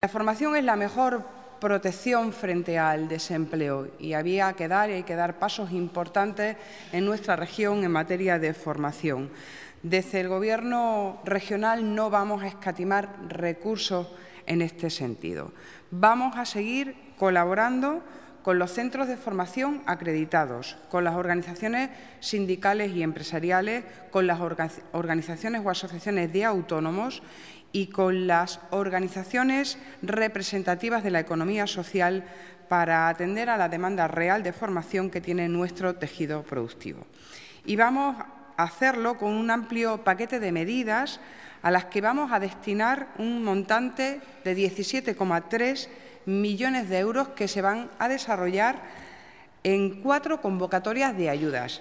La formación es la mejor protección frente al desempleo y había que dar y hay que dar pasos importantes en nuestra región en materia de formación. Desde el Gobierno regional no vamos a escatimar recursos en este sentido. Vamos a seguir colaborando con los centros de formación acreditados, con las organizaciones sindicales y empresariales, con las organizaciones o asociaciones de autónomos y con las organizaciones representativas de la economía social para atender a la demanda real de formación que tiene nuestro tejido productivo. Y vamos hacerlo con un amplio paquete de medidas a las que vamos a destinar un montante de 17,3 millones de euros que se van a desarrollar en cuatro convocatorias de ayudas.